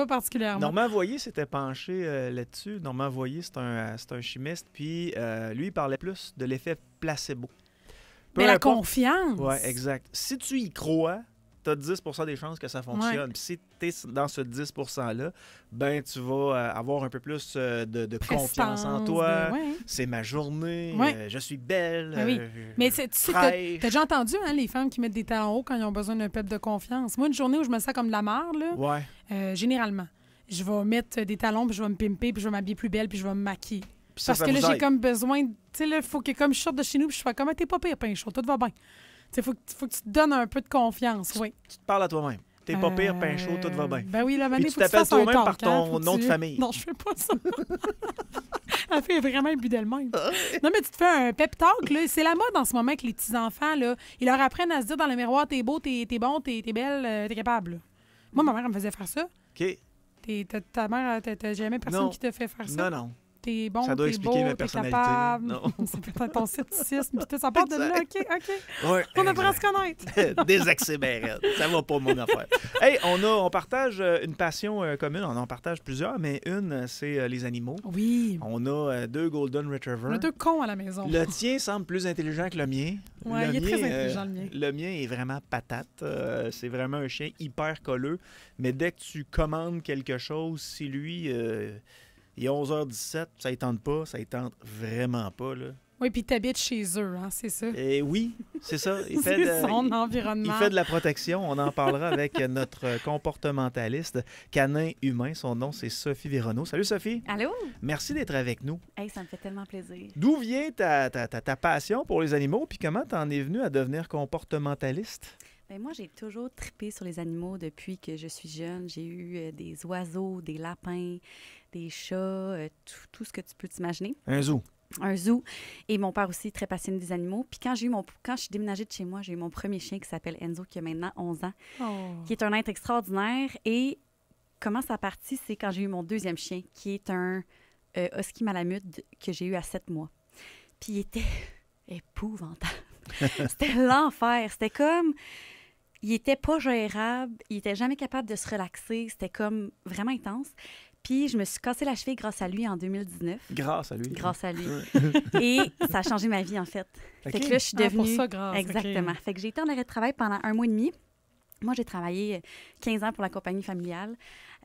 Pas particulièrement. Normand Voyer s'était penché euh, là-dessus. Normand Voyer, c'est un, un, chimiste, puis euh, lui, il parlait plus de l'effet placebo. Mais la confiance. Oui, exact. Si tu y crois, tu as 10 des chances que ça fonctionne. si tu es dans ce 10 %-là, ben tu vas euh, avoir un peu plus euh, de, confiance en ben toi. C'est ma journée, euh, je suis belle. Ben Mais tu sais, t'as déjà entendu hein, les femmes qui mettent des talons en quand ils ont besoin d'un peu de confiance. Moi, une journée où je me sens comme de la merde, là, généralement, je vais mettre des talons, puis je vais me pimper, puis je vais m'habiller plus belle, puis je vais me maquiller. Parce que là, j'ai comme besoin. Tu sais, là, il faut que comme je sorte de chez nous, puis je sois comme, tu ah, t'es pas pire, chaud, tout va bien. Il faut, faut, que tu te donnes un peu de confiance, oui. Tu te parles à toi-même. T'es pas pire, pain chaud, tout va bien. Ben oui, la manière tu t'appelles toi-même par hein, ton nom de famille. Non, je fais pas ça. Elle fait vraiment un but d'elle-même. non, mais tu te fais un pep talk, là. C'est la mode en ce moment que les petits-enfants, là. Ils leur apprennent à se dire dans le miroir, t'es beau, t'es bon, t'es belle, euh, t'es capable. Moi, ma mère, elle me faisait faire ça. OK. T'es, ta mère, t'as jamais personne qui te fait faire ça? Non, non t'es bon, ça doit t'es expliquer beau, ma personnalité. T'es capable. Non. peut être ton scepticisme. ça part de là, OK, OK. on apprend à se connaître. Désaccélérer, ben, ça va pas, mon affaire. Hey, on, a, on partage euh, une passion euh, commune. On en partage plusieurs, mais une, euh, c'est les animaux. Oui. On a deux Golden Retrievers. On a deux cons à la maison. Le tien semble plus intelligent que le mien. Oui, il est très intelligent, le mien. Le mien est vraiment patate. c'est vraiment un chien hyper colleux. Mais dès que tu commandes quelque chose, si lui... Il est 11h17, ça ne tente pas, ça ne tente vraiment pas. Là. Oui, puis tu habites chez eux, hein, c'est ça? Et eh oui, c'est ça. Il fait de, son environnement. Il fait de la protection. On en parlera avec notre comportementaliste canin humain. Son nom, c'est Sophie Véronneau. Salut, Sophie. Allô? Merci d'être avec nous. ça me fait tellement plaisir. D'où vient ta, ta, passion pour les animaux, puis comment tu en es venue à devenir comportementaliste? Ben, moi, j'ai toujours tripé sur les animaux depuis que je suis jeune. J'ai eu euh, des oiseaux, des lapins, des chats, euh, tout, ce que tu peux t'imaginer. Un zoo. Un zoo. Et mon père aussi, très passionné des animaux. Puis quand j'ai mon, quand je suis déménagée de chez moi, j'ai eu mon premier chien qui s'appelle Enzo, qui a maintenant 11 ans, oh. qui est un être extraordinaire. Et comment ça a parti, c'est quand j'ai eu mon deuxième chien, qui est un euh, husky malamute que j'ai eu à 7 mois. Puis il était épouvantable. C'était l'enfer. C'était comme il était pas gérable, il était jamais capable de se relaxer, c'était comme vraiment intense. Puis je me suis cassé la cheville grâce à lui en 2019. Grâce à lui. Grâce à lui. et ça a changé ma vie, en fait. que je suis ah, devenue... pour grâce. Exactement. Fait que j'ai été en arrêt de travail pendant un mois et demi. Moi, j'ai travaillé 15 euh, ans pour la compagnie familiale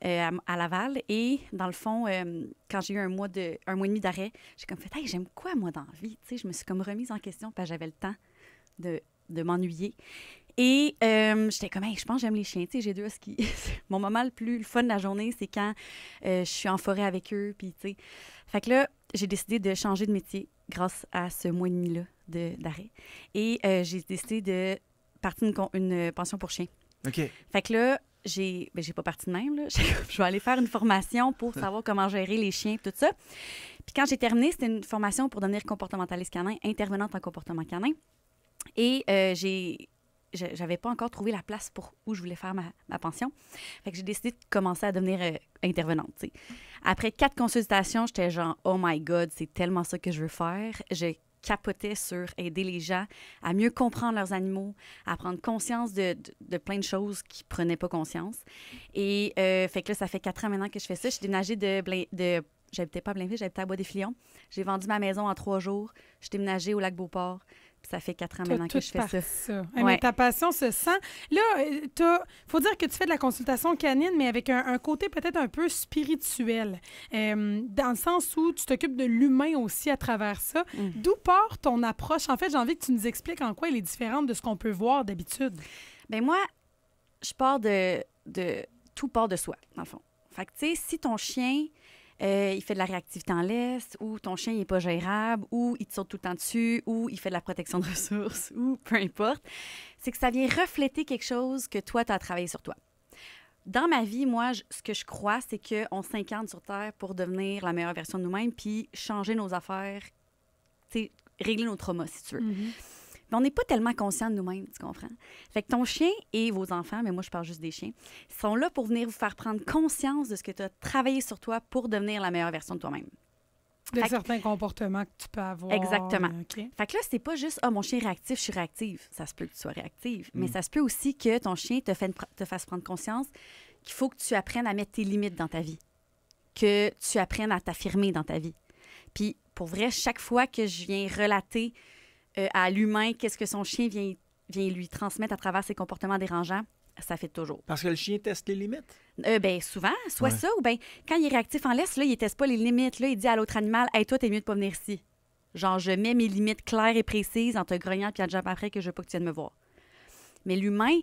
euh, à, Laval. Et dans le fond, euh, quand j'ai eu un mois, de, un mois et demi d'arrêt, j'ai comme fait « j'aime quoi, moi, dans la vie? » Tu sais, je me suis comme remise en question parce que j'avais le temps de, de m'ennuyer. Et euh, j'étais comme, hey, je pense j'aime les chiens. Tu sais, j'ai deux qui... Mon moment le plus le fun de la journée, c'est quand euh, je suis en forêt avec eux. Puis, tu sais. Fait que là, j'ai décidé de changer de métier grâce à ce mois et demi-là d'arrêt. et euh, j'ai décidé de partir une, une pension pour chiens. OK. Fait que là, j'ai ben, pas parti de même. Là. je vais aller faire une formation pour savoir comment gérer les chiens tout ça. Puis quand j'ai terminé, c'était une formation pour devenir comportementaliste canin, intervenante en comportement canin. Et euh, j'ai j'avais pas encore trouvé la place pour où je voulais faire ma, pension. Fait que j'ai décidé de commencer à devenir euh, intervenante, intervenante. sais. Après quatre consultations, j'étais genre, oh my God, c'est tellement ça que je veux faire. Je capotais sur aider les gens à mieux comprendre leurs animaux, à prendre conscience de, de, plein de choses qu'ils prenaient pas conscience. Et euh, fait que là, ça fait quatre ans maintenant que je fais ça. Je suis déménagée de, de j'habitais pas à Blainville, j'habitais à Bois des Filions. J'ai vendu ma maison en trois jours. Je suis déménagée au lac Beauport ça fait quatre ans maintenant que je fais ça. Ah, mais ta passion se sent. Là, il euh, faut dire que tu fais de la consultation canine, mais avec un, côté peut-être un peu spirituel, euh, dans le sens où tu t'occupes de l'humain aussi à travers ça. Mhm. D'où part ton approche? En fait, j'ai envie que tu nous expliques en quoi elle est différente de ce qu'on peut voir d'habitude. Bien, moi, je pars de, de... Tout part de soi, dans le fond. Fait que, tu sais, si ton chien euh, il fait de la réactivité en laisse, ou ton chien n'est pas gérable, ou il te saute tout le temps dessus, ou il fait de la protection de ressources, ou peu importe, c'est que ça vient refléter quelque chose que toi, tu as travaillé sur toi. Dans ma vie, moi, ce que je crois, c'est qu'on s'incarne sur Terre pour devenir la meilleure version de nous-mêmes, puis changer nos affaires, régler nos traumas, si tu veux. Mm-hmm on n'est pas tellement conscient de nous-mêmes, tu comprends? Fait que ton chien et vos enfants, mais moi je parle juste des chiens, sont là pour venir vous faire prendre conscience de ce que tu as travaillé sur toi pour devenir la meilleure version de toi-même. De certains comportements que tu peux avoir. Exactement. Euh, fait que là, c'est pas juste, ah, oh, mon chien est réactif, je suis réactive. Ça se peut que tu sois réactive, mais mm. ça se peut aussi que ton chien te fasse prendre conscience qu'il faut que tu apprennes à mettre tes limites dans ta vie, que tu apprennes à t'affirmer dans ta vie. Puis, pour vrai, chaque fois que je viens relater euh, à l'humain qu'est-ce que son chien vient, vient lui transmettre à travers ses comportements dérangeants, ça fait toujours. Parce que le chien teste les limites? Euh, ben, souvent, soit ça, ou bien quand il est réactif en laisse, là, il teste pas les limites. Là, il dit à l'autre animal, hey, toi, t'es mieux de pas venir ici. Genre, je mets mes limites claires et précises en te grognant puis en après que je veux pas que tu viennes me voir. Mais l'humain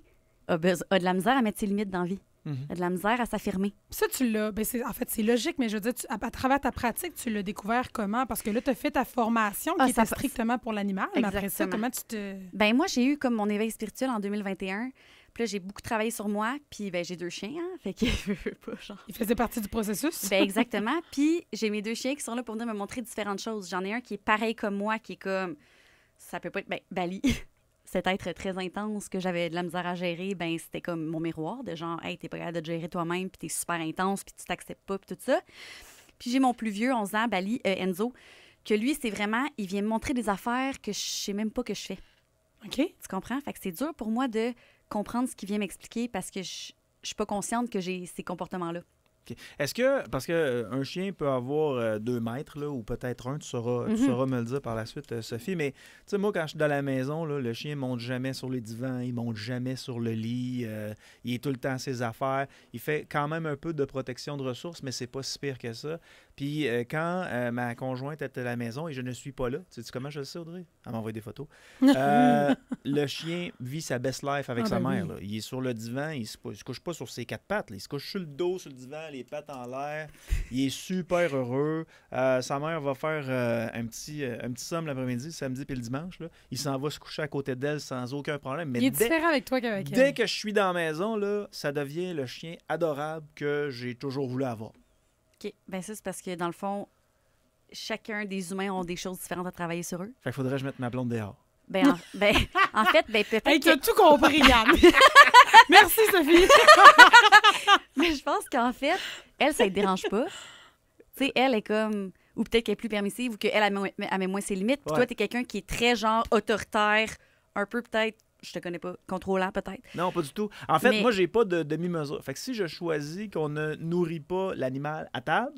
a, de la misère à mettre ses limites dans vie. Mhm. Il y a de la misère à s'affirmer. Ça, tu l'as. Ben, en fait, c'est logique, mais je veux dire, à, travers ta pratique, tu l'as découvert comment? Parce que là, tu as fait ta formation ah, qui était strictement pour l'animal. Mais après ça, comment tu te. Ben moi, j'ai eu comme mon éveil spirituel en 2021. Puis là, j'ai beaucoup travaillé sur moi. Puis ben, j'ai deux chiens, hein, fait que il partie du processus. ben, exactement. Puis j'ai mes deux chiens qui sont là pour venir me montrer différentes choses. J'en ai un qui est pareil comme moi, qui est comme ça peut pas être ben, Bali. cet être très intense que j'avais de la misère à gérer, ben c'était comme mon miroir de genre, hey, t'es pas capable de gérer toi-même, puis t'es super intense, puis tu t'acceptes pas, puis tout ça. Puis j'ai mon plus vieux, 11 ans, Bali, euh, Enzo, que lui, c'est vraiment, il vient me montrer des affaires que je sais même pas que je fais. OK. Tu comprends? Fait que c'est dur pour moi de comprendre ce qu'il vient m'expliquer parce que je, je suis pas consciente que j'ai ces comportements-là. Est-ce que, parce qu'un euh, chien peut avoir euh, deux mètres, ou peut-être un, tu sauras, tu mhm. sauras me le dire par la suite, euh, Sophie, mais tu sais, moi, quand je suis dans la maison, le chien monte jamais sur les divans, il monte jamais sur le lit, il est tout le temps à ses affaires, il fait quand même un peu de protection de ressources, mais c'est pas si pire que ça. Puis euh, quand euh, ma conjointe est à la maison et je ne suis pas là, tu sais comment je le sais, Audrey? Elle m'envoie des photos. Euh, le chien vit sa best life avec ah, sa ben mère. Il est sur le divan, il ne se, couche pas sur ses quatre pattes. Il se couche sur le dos, sur le divan, les pattes en l'air. Il est super heureux. sa mère va faire un, petit, un petit somme l'après-midi, samedi puis le dimanche. Il s'en va se coucher à côté d'elle sans aucun problème. il est différent avec toi qu'avec elle. Dès que je suis dans la maison, là, ça devient le chien adorable que j'ai toujours voulu avoir. Ben ça, c'est parce que dans le fond, chacun des humains ont des choses différentes à travailler sur eux. Fait faudrait que je mette ma blonde dehors. Ben, en, ben, en fait, ben, peut-être. tout compris, Yann. Merci, Sophie. Mais je pense qu'en fait, elle, ça ne dérange pas. Tu sais, elle est comme. Ou peut-être qu'elle est plus permissive ou qu'elle, a moins ses limites. Puis tu toi, quelqu'un qui est très, genre, autoritaire, un peu peut-être je te connais pas. Contrôlant, peut-être. Non, pas du tout. En fait, moi, moi, j'ai pas de demi-mesure. Fait si je choisis qu'on ne nourrit pas l'animal à table,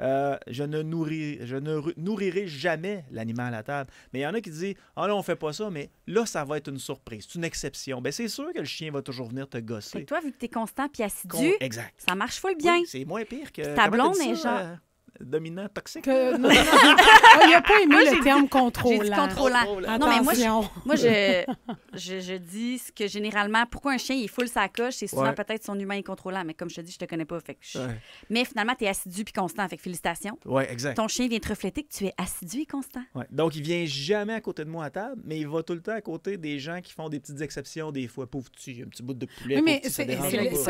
euh, je ne, nourris, je ne nourrirai jamais l'animal à table. Mais il y en a qui disent Ah oh là, on fait pas ça, mais là, ça va être une surprise. C'est une exception. Ben, c'est sûr que le chien va toujours venir te gosser. Et toi, vu que tu es constant puis assidu, ça marche full bien. c'est moins pire que. ta est euh? dominant toxique. non, non, oh, il a pas aimé moi, le terme dit, contrôlant. Dit contrôlant. moi, je, je, je, dis que généralement, pourquoi un chien, il foule sa coche, c'est souvent peut-être son humain est contrôlant, mais comme je te dis, je te connais pas. Fait Mais finalement, tu es assidu puis constant, fait que félicitations. Ton chien vient te refléter que tu es assidu et constant. Donc, il vient jamais à côté de moi à table, mais il va tout le temps à côté des gens qui font des petites exceptions, des fois, pauvre tu un petit bout de poulet. mais c'est ça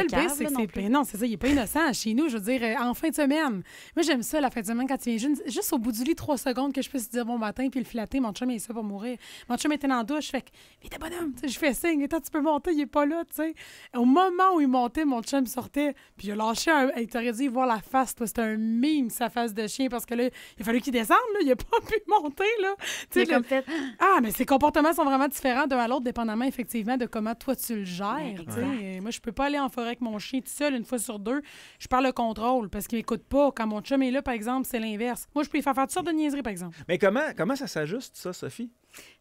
le pire, c'est que c'est. Non, c'est ça, il est pas innocent. Chez nous, je veux dire, en fin de semaine, moi, j'aime ça la fin de semaine, quand tu viens juste au bout du lit, trois secondes, que je puisse dire bon matin, puis le flatter. Mon chum, il est ça pour mourir. Mon chum était dans douche, fait que, mais bonhomme, je fais signe, toi, tu peux monter, il est pas là, tu sais. Au moment où il montait, mon chum sortait, puis il a lâché un. Il t'aurait dit voir la face, c'était un mime, sa face de chien, parce que là, il a fallu qu'il descende, il a pas pu monter, là. Tu sais, ah! ah, mais ses comportements sont vraiment différents d'un à l'autre, dépendamment, effectivement, de comment toi tu le gères, tu sais. Moi, je peux pas aller en forêt avec mon chien tout seul une fois sur deux. Je perds le contrôle parce qu'il m'écoute pas. Quand mon chum est là, par exemple, c'est l'inverse. Moi, je peux faire faire toutes sortes de niaiseries, par exemple. Mais comment, comment ça s'ajuste, ça, Sophie?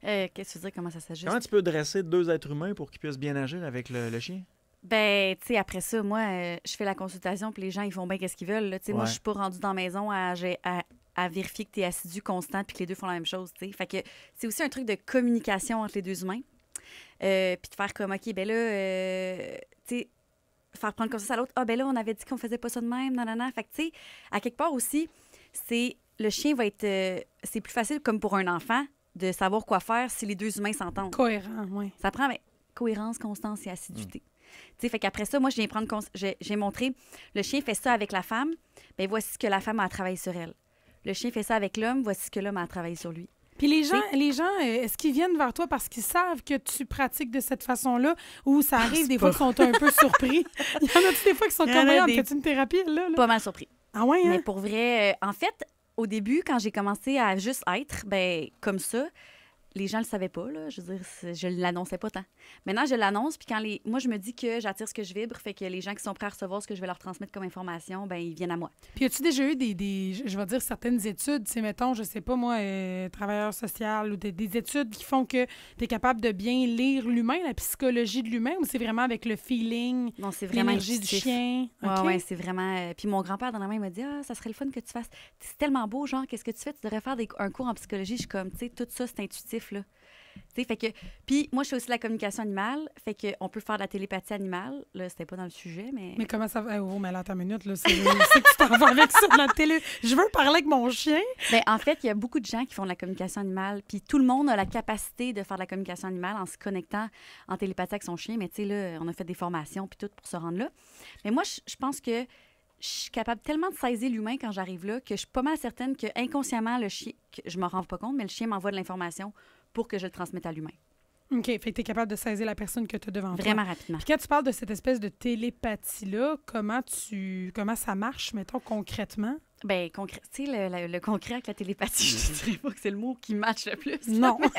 Euh, qu'est-ce que tu veux dire, comment ça s'ajuste? Comment tu peux dresser deux êtres humains pour qu'ils puissent bien agir avec le, chien? Ben, tu sais, après ça, moi, euh, je fais la consultation, puis les gens, ils font bien qu'est-ce qu'ils veulent. Tu sais, moi, je suis pas rendue dans la maison à, à, vérifier que tu es assidu, constant, puis que les deux font la même chose, tu sais. Fait que c'est aussi un truc de communication entre les deux humains. Euh, puis de faire comme, OK, ben là, tu sais, faire prendre conscience à l'autre. Ah, ben là, on avait dit qu'on faisait pas ça de même, non, non, Fait tu sais, à quelque part aussi, c'est le chien va être. Euh, c'est plus facile, comme pour un enfant, de savoir quoi faire si les deux humains s'entendent. Cohérent, oui. Ça prend ben, cohérence, constance et assiduité. Mm. Tu sais, fait qu'après ça, moi, je viens prendre j'ai montré le chien fait ça avec la femme, ben, voici ce que la femme a travaillé sur elle. Le chien fait ça avec l'homme, voici ce que l'homme a travaillé sur lui. Puis les gens, les gens euh, est-ce qu'ils viennent vers toi parce qu'ils savent que tu pratiques de cette façon-là ou ça ah, arrive des fois qu'ils sont un peu surpris? Il y en a des fois qui sont comme « des... fais-tu une thérapie? Là, » Pas mal surpris. Ah ouais, hein? Mais pour vrai, euh, en fait, au début, quand j'ai commencé à juste être, ben comme ça, les gens le savaient pas, là. Je veux dire, je l'annonçais pas tant. Maintenant, je l'annonce, puis quand les... Moi, je me dis que j'attire ce que je vibre, fait que les gens qui sont prêts à recevoir ce que je vais leur transmettre comme information, ben ils viennent à moi. Puis as-tu déjà eu des, je vais dire, certaines études, c'est mettons, je sais pas, moi, euh, travailleur social, ou des, études qui font que tu es capable de bien lire l'humain, la psychologie de l'humain, ou c'est vraiment avec le feeling, c'est vraiment l'énergie du chien? Ouais, c'est vraiment... Euh, puis mon grand-père, dans la main, il m'a dit «Ah, « ça serait le fun que tu fasses... C'est tellement beau, genre, qu'est-ce que tu fais? Tu devrais faire un cours en psychologie. » Je suis comme, tu sais, tout ça, c'est intuitif fait que, puis moi, je suis aussi la communication animale, fait que on peut faire de la télépathie animale. Là, c'était pas dans le sujet, mais. Mais comment ça va? Eh, oh, mais là, ta minute, là, c'est que tu t'en vas avec ça la télé. Je veux parler avec mon chien. Ben, en fait, il y a beaucoup de gens qui font de la communication animale, puis tout le monde a la capacité de faire de la communication animale en se connectant en télépathie avec son chien. Mais tu sais, là, on a fait des formations, puis tout pour se rendre là. Mais moi, je pense que je suis capable tellement de saisir l'humain quand j'arrive là que je suis pas mal certaine que inconsciemment, le chien, je me rends pas compte, mais le chien m'envoie de l'information pour que je le transmette à l'humain. OK. Fait que tu es capable de saisir la personne que tu as devant Vraiment rapidement. Puis quand tu parles de cette espèce de télépathie-là, comment tu comment ça marche, mettons, concrètement? Bien, concrè, tu sais, le, concret avec la télépathie, je ne dirais pas que c'est le mot qui match le plus. Non.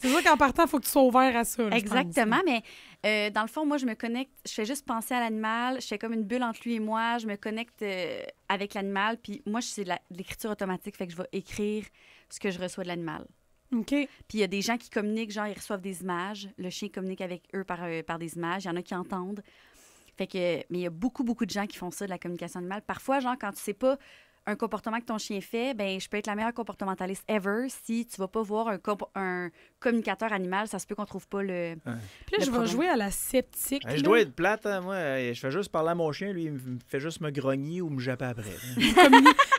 C'est sûr qu'en partant, il faut que tu sois ouvert à ça. Exactement, mais euh, dans le fond, moi, je me connecte, je fais juste penser à l'animal, je fais comme une bulle entre lui et moi, je me connecte euh, avec l'animal, puis moi, c'est de l'écriture automatique, fait que je vais écrire ce que je reçois de l'animal. OK. Puis il y a des gens qui communiquent, genre, ils reçoivent des images, le chien communique avec eux par, euh, par des images, il y en a qui entendent. Fait que, mais il y a beaucoup, beaucoup de gens qui font ça, de la communication animale. Parfois, genre, quand tu sais pas un comportement que ton chien fait, ben je peux être la meilleure comportementaliste ever si tu vas pas voir un, un communicateur animal, ça se peut qu'on trouve pas le. Puis je vais jouer à la sceptique. je dois être plate, hein, moi. Je fais juste parler à mon chien, lui, il me fait juste me grogner ou me japper après.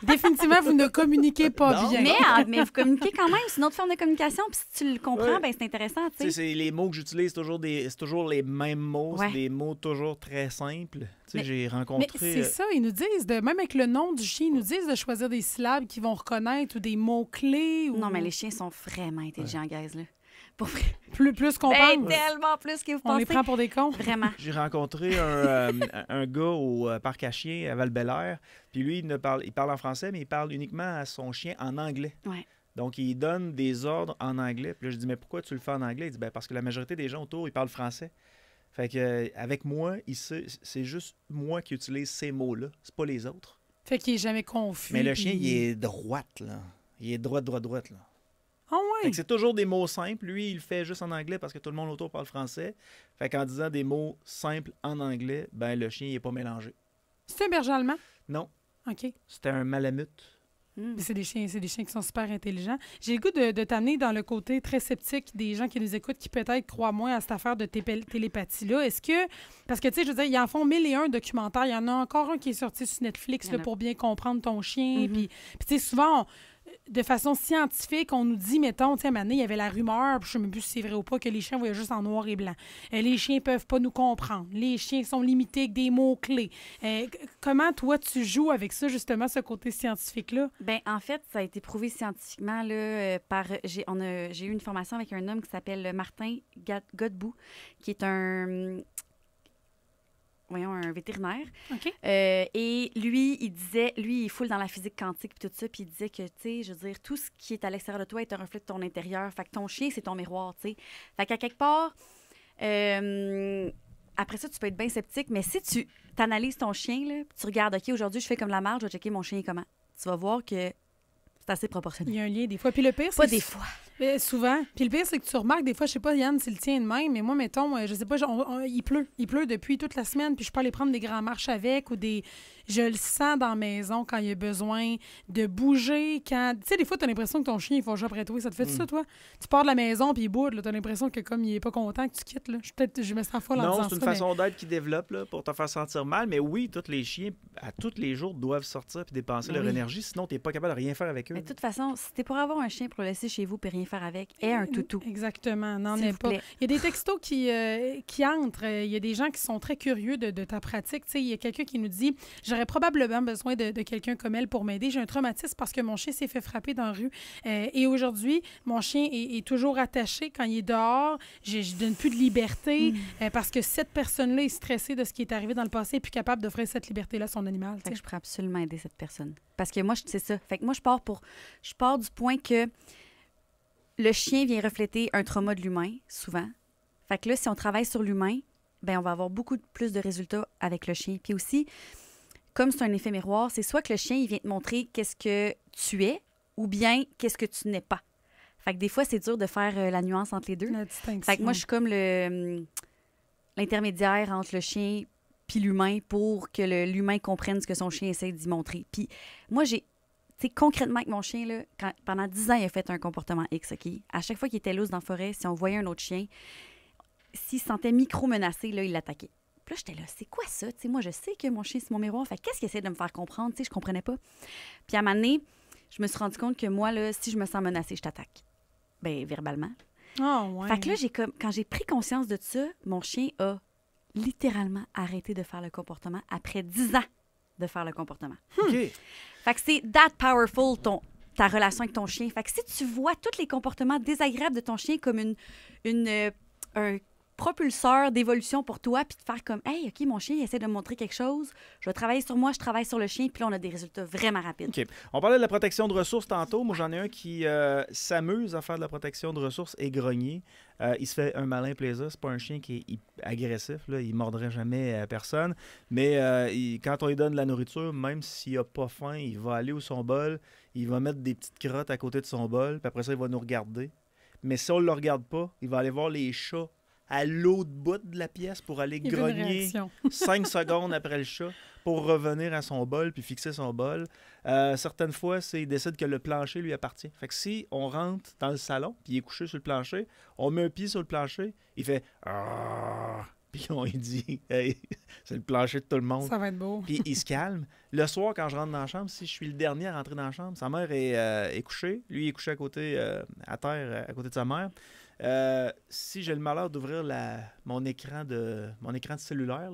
Définitivement, vous ne communiquez pas bien. Ah, mais, vous communiquez quand même, c'est une autre forme de communication. Puis si tu le comprends, ben c'est intéressant. C'est les mots que j'utilise, c'est toujours, des, toujours les mêmes mots, c'est des mots toujours très simples c'est euh, ça, ils nous disent, de, même avec le nom du chien, ils nous disent de choisir des syllabes qu'ils vont reconnaître ou des mots-clés. Non, mais les chiens sont vraiment intelligents, ouais. guys, là. Plus, plus qu'on ben, plus On les prend pour des cons. Vraiment. J'ai rencontré un, euh, un, gars au euh, parc à chiens à val -Bélair, puis lui, il, ne parle, il parle en français, mais il parle uniquement à son chien en anglais. Donc, il donne des ordres en anglais. Puis là, je dis, mais pourquoi tu le fais en anglais? Il dit, ben, parce que la majorité des gens autour, ils parlent français. Fait que, euh, avec moi, c'est juste moi qui utilise ces mots-là, c'est pas les autres. Fait qu'il est jamais confus. Mais le chien, il est droite, là. Il est droite, droite, droite, là. Ah ouais? Fait que c'est toujours des mots simples. Lui, il le fait juste en anglais parce que tout le monde autour parle français. Fait qu'en disant des mots simples en anglais, ben le chien, il est pas mélangé. C'est un berger allemand? Non. OK. C'était un malamute. Mm. C'est des chiens, c'est des chiens qui sont super intelligents. J'ai le goût de, de t'amener dans le côté très sceptique des gens qui nous écoutent, qui peut-être croient moins à cette affaire de télépathie-là. Est-ce que, parce que tu sais, je veux dire, ils en font mille et un documentaires. Il y en a encore un qui est sorti sur Netflix pour bien comprendre ton chien. Mm-hmm. Puis, tu sais, souvent, de façon scientifique, on nous dit, mettons, tu année il y avait la rumeur, je ne sais plus si c'est vrai ou pas, que les chiens voyaient juste en noir et blanc. Euh, les chiens peuvent pas nous comprendre. Les chiens sont limités avec des mots-clés. Euh, comment, toi, tu joues avec ça, justement, ce côté scientifique-là? Bien, en fait, ça a été prouvé scientifiquement, là, euh, par... J'ai, j'ai eu une formation avec un homme qui s'appelle Martin Godbout, qui est un voyons, un vétérinaire. Euh, et lui, il disait, lui, il foule dans la physique quantique et tout ça, puis il disait que, tu sais, je veux dire, tout ce qui est à l'extérieur de toi est un reflet de ton intérieur. Fait que ton chien, c'est ton miroir, tu sais. Fait qu'à quelque part, euh, après ça, tu peux être bien sceptique, mais si tu analyses ton chien, là, tu regardes, OK, aujourd'hui, je fais comme la marge, je vais checker mon chien comment. Tu vas voir que c'est assez proportionnel. Il y a un lien des fois. Puis le pire, c'est. Pas des fois souvent. Puis le pire, c'est que tu remarques, des fois, je sais pas, Yann, si le tien de même, mais moi, mettons, euh, je sais pas, il pleut. Il pleut depuis toute la semaine, puis je peux aller prendre des grands marches avec ou des. Je le sens dans la maison quand il y a besoin de bouger. quand... Tu sais, des fois, tu as l'impression que ton chien, il faut jouer après toi. Ça te fait ça, mm. toi? Tu pars de la maison, puis il boude. Tu as l'impression que comme il est pas content que tu quittes, je, peut je me sens folle en Non, c'est une façon d'être qui développe pour te faire sentir mal. Mais oui, tous les chiens, à tous les jours, doivent sortir et dépenser ben leur énergie. Sinon, tu pas capable de rien faire avec eux. de toute façon, si tu pour avoir un chien pour le laisser chez vous et faire avec et un toutou. Exactement, n'en est Il y a des textos qui, euh, qui entrent. Il y a des gens qui sont très curieux de, ta pratique. Tu il y a quelqu'un qui nous dit J'aurais probablement besoin de, quelqu'un comme elle pour m'aider. J'ai un traumatisme parce que mon chien s'est fait frapper dans la rue. Euh, et aujourd'hui, mon chien est, toujours attaché quand il est dehors. Je ne donne plus de liberté mm. euh, parce que cette personne-là est stressée de ce qui est arrivé dans le passé et plus capable d'offrir cette liberté-là à son animal. je pourrais absolument aider cette personne. Parce que moi, c'est ça. Fait que moi, je pars pour. Je pars du point que le chien vient refléter un trauma de l'humain, souvent. Fait que là, si on travaille sur l'humain, ben on va avoir beaucoup plus de résultats avec le chien. Puis aussi, comme c'est un effet miroir, c'est soit que le chien, il vient te montrer qu'est-ce que tu es ou bien qu'est-ce que tu n'es pas. Fait que des fois, c'est dur de faire euh, la nuance entre les deux. La Fait que moi, je suis comme le, hum, l'intermédiaire entre le chien puis l'humain pour que l'humain comprenne ce que son chien essaie d'y montrer. Puis moi, j'ai c'est concrètement, avec mon chien, pendant 10 ans, il a fait un comportement X, qui À chaque fois qu'il était loose dans la forêt, si on voyait un autre chien, s'il se sentait micro-menacé, là, il l'attaquait. Puis là, j'étais là, c'est quoi ça? moi, je sais que mon chien, c'est mon miroir. Fait qu'est-ce qu'il essaie de me faire comprendre? sais je comprenais pas. Puis à un moment je me suis rendu compte que moi, si je me sens menacée, je t'attaque. Ben, verbalement. Oh, ouais. Fait que là, j'ai comme, quand j'ai pris conscience de ça, mon chien a littéralement arrêté de faire le comportement après 10 ans de faire le comportement. Hmm. Fait que c'est that powerful ton ta relation avec ton chien. Fait que si tu vois tous les comportements désagréables de ton chien comme une, une euh, propulseur d'évolution pour toi, puis de faire comme, hey, OK, mon chien, il essaie de montrer quelque chose. Je vais travailler sur moi, je travaille sur le chien, puis on a des résultats vraiment rapides. On parlait de la protection de ressources tantôt. Moi, j'en ai un qui euh, s'amuse à faire de la protection de ressources et grogner. Euh, il se fait un malin plaisir. C'est pas un chien qui est agressif. Là. Il mordrait jamais à euh, personne. Mais quand on lui donne de la nourriture, même s'il a pas faim, il va aller au son bol. Il va mettre des petites crottes à côté de son bol. Puis après ça, il va nous regarder. Mais si on ne le regarde pas, il va aller voir les chats à l'autre bout de la pièce pour aller grogner cinq secondes après le chat pour revenir à son bol puis fixer son bol. Euh, certaines fois, c'est il décide que le plancher lui appartient. Fait que si on rentre dans le salon puis il est couché sur le plancher, on met un pied sur le plancher, il fait ah! puis on dit c'est le plancher de tout le monde. Ça va être beau. Puis il se calme. Le soir, quand je rentre dans la chambre, si je suis le dernier à rentrer dans la chambre, sa mère est, euh, couchée. Lui, est couché à côté, euh, à terre, à côté de sa mère. Euh, si j'ai le malheur d'ouvrir mon écran de mon écran de cellulaire,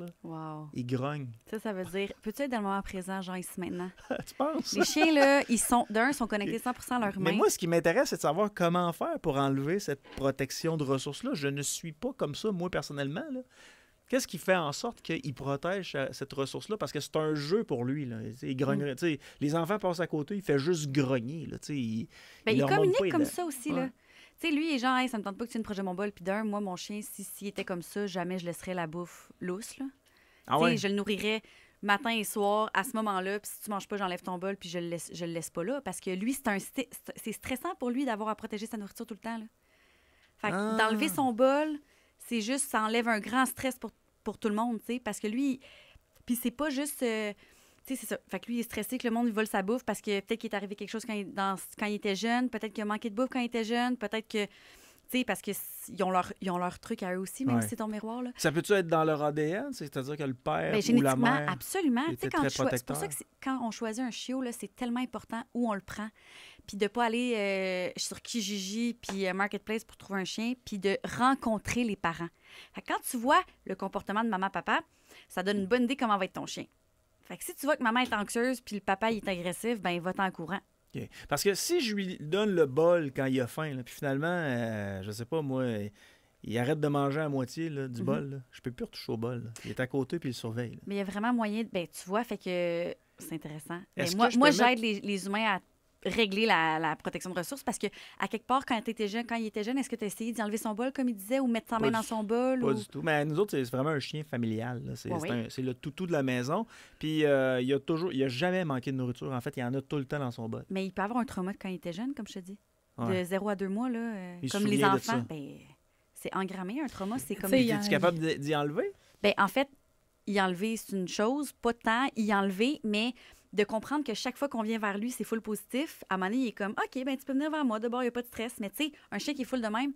il grogne. Ça, ça veut dire. Peux-tu être dans le moment présent, genre ici maintenant? tu penses? Les chiens, ils sont d'un, sont connectés 100 à leur main. Mais moi, ce qui m'intéresse, c'est de savoir comment faire pour enlever cette protection de ressources-là. Je ne suis pas comme ça, moi, personnellement. Qu'est-ce qui fait en sorte qu'il protège euh, cette ressource-là? Parce que c'est un jeu pour lui. Là. Il grogne, mm. Les enfants passent à côté, il fait juste grogner. Là, ben, il, il, communique comme ça aussi. Là. Tu sais, lui, il est genre, hey, ça me tente pas que tu ne projettes mon bol. Puis d'un, moi, mon chien, si, était comme ça, jamais je laisserais la bouffe lousse. Là. Ah je le nourrirais matin et soir à ce moment-là. Puis si tu manges pas, j'enlève ton bol, puis je le laisse, je le laisse pas là. Parce que lui, c'est un c'est stressant pour lui d'avoir à protéger sa nourriture tout le temps. Là. Fait ah. d'enlever son bol, c'est juste, ça enlève un grand stress pour, pour tout le monde, tu sais. Parce que lui, puis c'est pas juste. Euh, tu sais, c'est ça. Fait que lui, il est stressé que le monde lui vole sa bouffe parce que peut-être qu'il est arrivé quelque chose quand il, quand il était jeune, peut-être qu'il a manqué de bouffe quand il était jeune, peut-être que. Tu sais, parce qu'ils ont, leur, ont leur truc à eux aussi, même si c'est ton miroir. Là. Ça peut-tu être dans leur ADN? C'est-à-dire que le père ben, ou la mère. Absolument. C'est pour ça que quand on choisit un chiot, là, c'est tellement important où on le prend. Puis de pas aller euh, sur Kijiji puis euh, Marketplace pour trouver un chien, puis de rencontrer les parents. quand tu vois le comportement de maman-papa, ça donne une bonne idée comment va être ton chien. Fait que si tu vois que maman est anxieuse puis le papa est agressif, ben il va en courant. Parce que si je lui donne le bol quand il a faim, puis finalement, euh, je sais pas moi, il arrête de manger à moitié du mhm. bol, je peux plus retoucher au bol. Il est à côté puis il surveille. Mais il y a vraiment moyen de. Ben, tu vois, fait que c'est intéressant. moi, j'aide les, les, humains à régler la, protection de ressources parce que à quelque part quand étais jeune quand il était jeune est-ce que tu as essayé d'enlever son bol comme il disait ou mettre sa main dans son bol pas du tout mais nous autres c'est vraiment un chien familial c'est le le toutou de la maison puis euh, il a toujours il a jamais manqué de nourriture en fait il y en a tout le temps dans son bol mais il peut avoir un trauma quand il était jeune comme je te dis de 0 à 2 mois là euh, comme les enfants ben, c'est engrammé un trauma c'est comme es tu capable d'y enlever ben en fait y enlever c'est une chose pas tant y enlever mais de comprendre que chaque fois qu'on vient vers lui, c'est full positif. À un moment donné, il est comme, OK, ben, tu peux venir vers moi. D'abord, il n'y a pas de stress. Mais tu sais, un chien qui est full de même,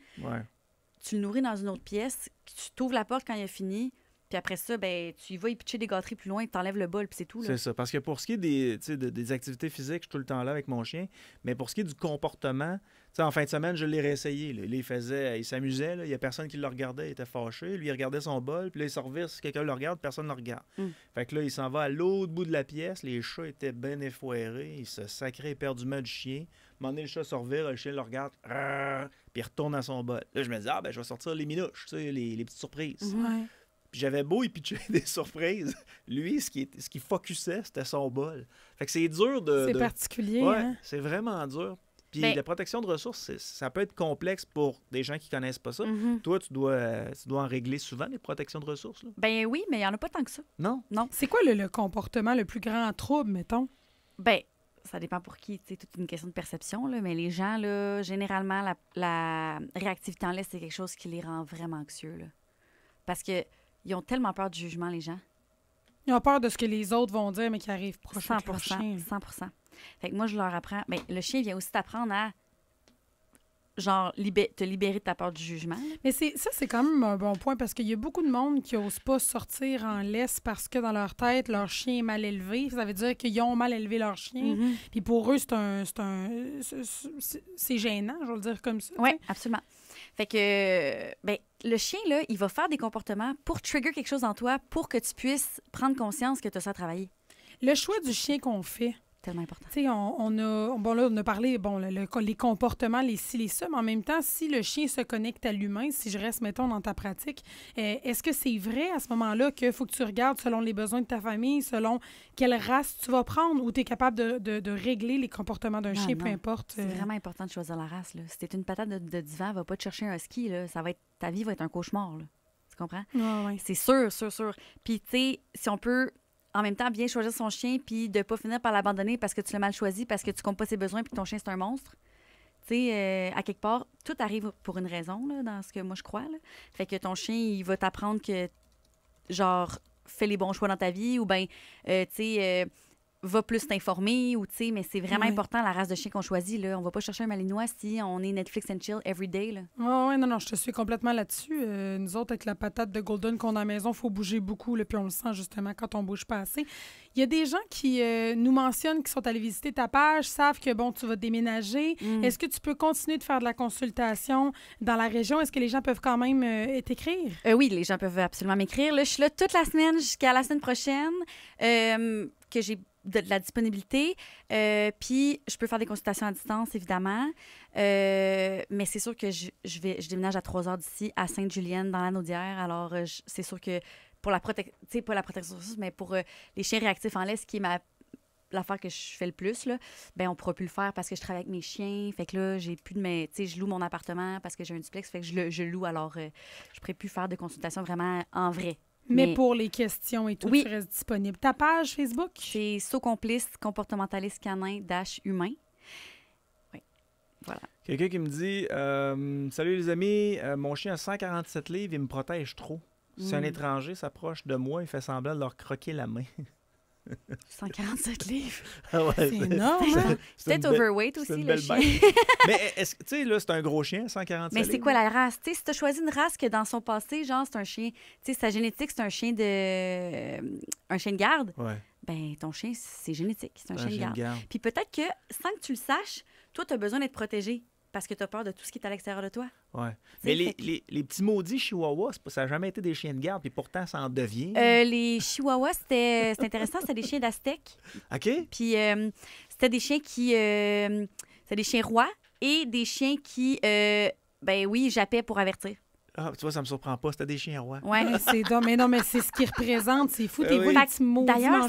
tu le nourris dans une autre pièce, tu t'ouvres la porte quand il a fini. Puis après ça, ben, tu y vas y pitcher des gâteries plus loin, tu enlèves le bol, puis c'est tout. C'est ça. Parce que pour ce qui est des, des activités physiques, je suis tout le temps là avec mon chien. Mais pour ce qui est du comportement, en fin de semaine, je l'ai réessayé. Il faisait, euh, il s'amusait. Il n'y a personne qui le regardait. Il était fâché. Lui, il regardait son bol. Puis là, il si Quelqu'un le regarde, personne ne le regarde. Mm. Fait que là, il s'en va à l'autre bout de la pièce. Les chats étaient bien effoirés. Il se sacrait éperdument du chien. À le chat à le chien le regarde, puis il retourne à son bol. Là, je me disais, ah, ben, je vais sortir les minouches, les, petites surprises. j'avais beau y pitcher des surprises. Lui, ce qui, ce qui focusait, c'était son bol. Fait que c'est dur de. C'est particulier. Hein. c'est vraiment dur. Puis ben la protection de ressources, ça peut être complexe pour des gens qui connaissent pas ça. Mm-hmm. Toi, tu dois, tu en régler souvent les protections de ressources. Là. Ben oui, mais il n'y en a pas tant que ça. Non. Non. C'est quoi le, comportement le plus grand trouble, mettons? Ben, ça dépend pour qui. C'est toute une question de perception, là. mais les gens, là, généralement, la, réactivité en laisse, c'est quelque chose qui les rend vraiment anxieux. Là. Parce qu'ils ont tellement peur du jugement, les gens. Ils ont peur de ce que les autres vont dire, mais qui arrive prochain. 100 100 fait moi, je leur apprends. Mais ben, le chien vient aussi t'apprendre à genre te libérer de ta peur du jugement. Mais c'est ça, c'est quand même un bon point parce qu'il y a beaucoup de monde qui n'ose pas sortir en laisse parce que dans leur tête, leur chien est mal élevé. Ça veut dire qu'ils ont mal élevé leur chien. Mm-hmm. pour eux, c'est un. C'est gênant, je vais le dire comme ça. Oui, absolument. Fait que, ben, le chien, là, il va faire des comportements pour trigger quelque chose en toi pour que tu puisses prendre conscience que tu as ça à travailler. Le choix du chien qu'on fait, Tellement important. Tu sais, on, on, a, bon, là, on a parlé, bon, les comportements, les si les ça, mais en même temps, si le chien se connecte à l'humain, si je reste, mettons, dans ta pratique, eh, est-ce que c'est vrai à ce moment-là qu'il faut que tu regardes selon les besoins de ta famille, selon quelle race tu vas prendre ou tu es capable de, de, régler les comportements d'un chien, peu importe? C'est euh? vraiment important de choisir la race, là. Si es une patate de, de divan, va pas te chercher un ski, là. Ça va être, ta vie va être un cauchemar, là. Tu comprends? Oui, oui. C'est sûr, sûr, sûr. Puis, tu sais, si on peut en même temps bien choisir son chien puis de pas finir par l'abandonner parce que tu l'as mal choisi, parce que tu comptes pas ses besoins puis ton chien c'est un monstre. Tu sais, euh, à quelque part, tout arrive pour une raison, là, dans ce que moi je crois. Là. Fait que ton chien, il va t'apprendre que, genre, fais les bons choix dans ta vie ou ben, tu sais, euh, va plus t'informer ou tu sais, mais c'est vraiment important la race de chien qu'on choisit. Là. On va pas chercher un malinois si on est Netflix and chill every day. Là. oui, non, non, je te suis complètement là-dessus. Euh, nous autres, avec la patate de Golden qu'on a à la maison, faut bouger beaucoup, le puis on le sent justement quand on bouge pas assez. Il y a des gens qui euh, nous mentionnent, qui sont allés visiter ta page, savent que, bon, tu vas déménager. Mm. Est-ce que tu peux continuer de faire de la consultation dans la région? Est-ce que les gens peuvent quand même euh, t'écrire? Euh, oui, les gens peuvent absolument m'écrire. Je suis là toute la semaine jusqu'à la semaine prochaine. que j'ai de, la disponibilité. Euh, puis, je peux faire des consultations à distance, évidemment. Euh, mais c'est sûr que je, je, vais, je déménage à 3 heures d'ici, à Sainte-Julienne, dans la Naudière. Alors, euh, c'est sûr que pour la protection, pas la protection mais pour les chiens réactifs en laisse, qui est ma l'affaire que je fais le plus, là, ben on pourra plus le faire parce que je travaille avec mes chiens. Fait que là, j'ai plus de mes. Tu sais, je loue mon appartement parce que j'ai un duplex. Fait que je le je loue. Alors, je je pourrais plus faire de consultations vraiment en vrai. Mais, pour les questions et tout, oui. tu disponible. Ta page Facebook? C'est Saut complice comportementaliste canin dash humain. Oui, voilà. Quelqu'un qui me dit euh, Salut les amis, euh, mon chien a 147 livres, il me protège trop. Si un hmm. étranger s'approche de moi, il fait semblant de leur croquer la main. 147 livres. Ah c'est énorme. Hein? peut-être overweight aussi, le chien. mais eh, est-ce que, tu sais, là, c'est un gros chien, 147 livres? Mais c'est quoi la race? Tu sais, si tu as choisi une race que dans son passé, genre, c'est un chien, tu sais, sa génétique, c'est un chien de. Euh, un chien de garde. Ouais. Ben, ton chien, c'est génétique, c'est un, chien de garde. Puis peut-être que, sans que tu le saches, toi, tu as besoin d'être protégé parce que tu as peur de tout ce qui est à l'extérieur de toi. Oui. Mais les, les, les, petits maudits chihuahuas, ça n'a jamais été des chiens de garde, puis pourtant, ça en devient. Euh, les chihuahuas, c'était intéressant, c'était des chiens d'Aztec. OK. Puis euh, c'était des chiens qui. Euh, c'était des chiens rois et des chiens qui, ben oui, j'appelle pour avertir. Ah, tu vois, ça me surprend pas, c'était des chiens rois. Oui, ah, c'est mais non, mais c'est ce qu'ils représentent, c'est fou, ben t'es oui. petits D'ailleurs,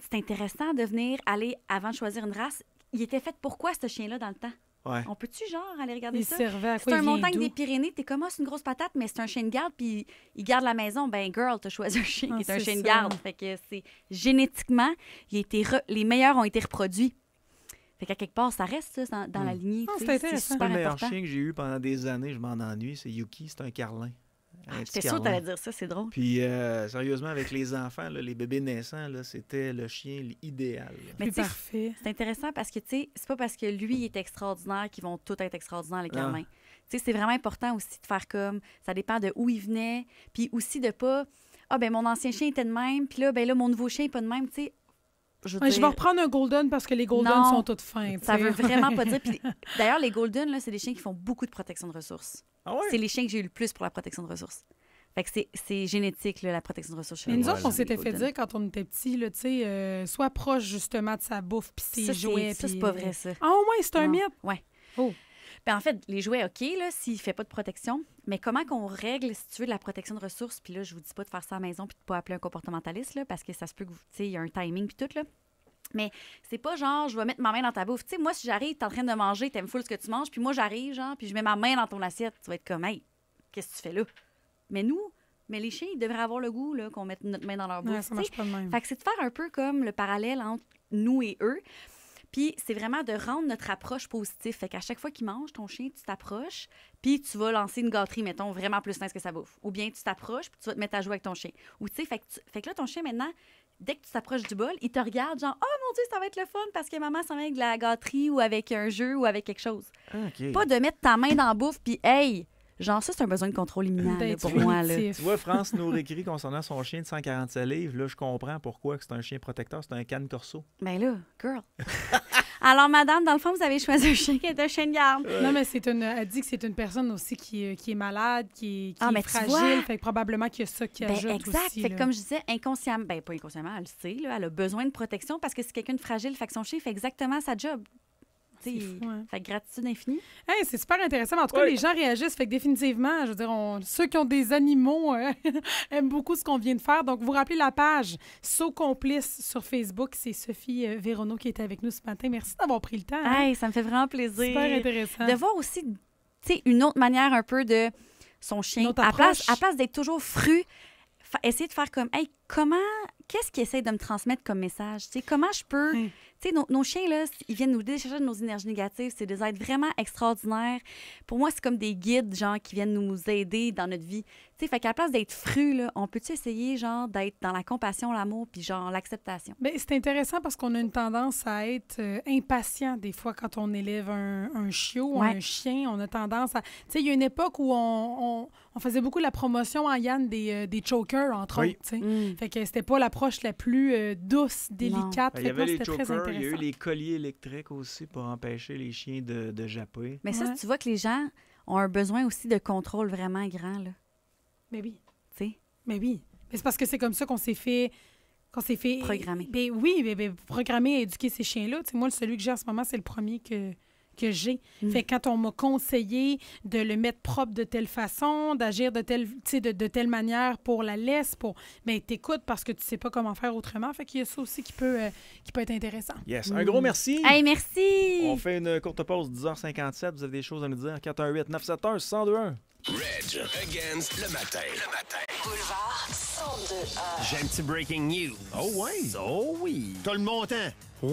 c'est intéressant de venir aller avant de choisir une race. Il était fait pourquoi ce chien-là dans le temps? On peut-tu, genre, aller regarder ça? c'est un montagne des Pyrénées. T'es comme, ah, c'est une grosse patate, mais c'est un chien de garde, puis il garde la maison. Ben, girl, t'as choisi un chien ah, qui est, un chien de garde. Fait que c'est génétiquement, il les meilleurs ont été reproduits. Fait qu'à quelque part, ça reste ça, dans, la hmm. lignée. Ah, c'est super Le meilleur chien que j'ai eu pendant des années, je m'en ennuie, c'est Yuki, c'est un carlin. Ah, j'étais sûr que t'allais dire ça, c'est drôle. Puis, euh, sérieusement, avec les enfants, les bébés naissants, c'était le chien idéal. c'est parfait. C'est intéressant parce que, tu sais, c'est pas parce que lui est extraordinaire qu'ils vont tous être extraordinaires, les gamins. Ah. Tu sais, c'est vraiment important aussi de faire comme. Ça dépend de où il venait. Puis aussi de pas. Ah, ben mon ancien chien était de même. Puis là, ben là, mon nouveau chien est pas de même. Tu sais, je, vais reprendre un golden parce que les golden sont toutes fins. Ça veut vraiment pas dire. D'ailleurs, les golden, c'est des chiens qui font beaucoup de protection de ressources. Ah c'est les chiens que j'ai eu le plus pour la protection de ressources. Fait que c'est génétique, la protection de ressources. Mais nous autres, on s'était fait dire quand on était petit là, tu sais, euh, proche justement de sa bouffe, puis ses jouets. c'est pas euh, vrai, ça. Ah, au moins, c'est un mythe. Oui. Oh. Ben, en fait, les jouets, OK, s'il ne fait pas de protection, mais comment qu'on règle, si tu veux, la protection de ressources? Puis là, je vous dis pas de faire ça à la maison puis de pas appeler un comportementaliste, parce que ça se peut que, tu il y a un timing puis tout, là. Mais c'est pas genre, je vais mettre ma main dans ta bouffe. Tu sais, moi, si j'arrive, t'es en train de manger, t'aimes full ce que tu manges, puis moi, j'arrive, genre, puis je mets ma main dans ton assiette, tu vas être comme, hey, qu'est-ce que tu fais là? Mais nous, mais les chiens, ils devraient avoir le goût qu'on mette notre main dans leur bouffe. ça Fait que c'est de faire un peu comme le parallèle entre nous et eux. Puis c'est vraiment de rendre notre approche positive. Fait qu'à chaque fois qu'il mange, ton chien, tu t'approches, puis tu vas lancer une gâterie, mettons, vraiment plus nice que sa bouffe. Ou bien tu t'approches, puis tu vas te mettre à jouer avec ton chien. Ou tu sais, fait, fait, que là, ton chien, maintenant, dès que tu t'approches du bol, ils te regarde genre Oh mon Dieu, ça va être le fun parce que maman s'en va avec de la gâterie ou avec un jeu ou avec quelque chose. Ah, Pas de mettre ta main dans la bouffe puis Hey, Genre, ça, c'est un besoin de contrôle imminent pour moi. Là. Tu vois, France nous réécrit concernant son chien de 147 livres. Là, je comprends pourquoi c'est un chien protecteur, c'est un canne corso. Ben là, girl. Alors, madame, dans le fond, vous avez choisi un chien qui est un chien de garde. Non, mais c'est une, elle dit que c'est une personne aussi qui, est- euh, qui est malade, qui, est- qui ah, est fragile. Fait que probablement qu'il y a ça qui Ben, ajoute exact. aussi. Fait que comme je disais, inconsciemment, ben pas inconsciemment, elle le sait, là, elle a besoin de protection parce que c'est quelqu'un de fragile. Fait que son chien fait exactement sa job. Fou, hein. Fait gratitude infinie. c'est super intéressant. En tout cas, les gens réagissent. Fait que définitivement, je veux dire, ceux qui ont des animaux euh, aiment beaucoup ce qu'on vient de faire. Donc, vous rappelez la page So Complice sur Facebook. C'est Sophie euh, qui était avec nous ce matin. Merci d'avoir pris le temps. Hein. ça me fait vraiment plaisir. Super intéressant. De voir aussi, tu une autre manière un peu de son chien. À place, à place d'être toujours fru, essayer de faire comme, hey, comment qu'est-ce qu'ils essayent de me transmettre comme message? comment je peux... Nos, nos, chiens, là, ils viennent nous décharger de nos énergies négatives. C'est des êtres vraiment extraordinaires. Pour moi, c'est comme des guides, genre, qui viennent nous aider dans notre vie. sais, fait qu'à la place d'être fru, là, on peut-tu essayer, genre, d'être dans la compassion, l'amour, puis genre l'acceptation? Mais ben, c'est intéressant parce qu'on a une tendance à être euh, impatient des fois quand on élève un, chiot ou un chien. On a tendance à... Tu sais, il y a une époque où on, faisait beaucoup la promotion en Yann des, euh, des chokers, entre autres. Mm. Fait que c'était pas la la plus euh, douce, délicate. Ben, il y avait les il y a eu les colliers électriques aussi pour empêcher les chiens de, de japper. Mais ça, tu vois que les gens ont un besoin aussi de contrôle vraiment grand. Là. Mais oui. Tu sais? Mais oui. c'est parce que c'est comme ça qu'on s'est fait qu'on s'est fait. Programmer. mais oui, programmer et éduquer ces chiens-là. Moi, celui que j'ai en ce moment, c'est le premier que, que j'ai. Mm. Fait quand on m'a conseillé de le mettre propre de telle façon, d'agir de telle, de, de, telle manière pour la laisse, pour, mais ben, t'écoutes parce que tu sais pas comment faire autrement. Fait qu'il y a ça aussi qui peut, euh, qui peut être intéressant. Yes. Un gros mm. merci. Hey, merci. On fait une courte pause, 10h57. Vous avez des choses à nous dire? 418 971 1021 Reg against le matin. Le matin. Boulevard 102 J'ai un petit breaking news. Oh ouais. Oh oui. T'as le montant. Hein?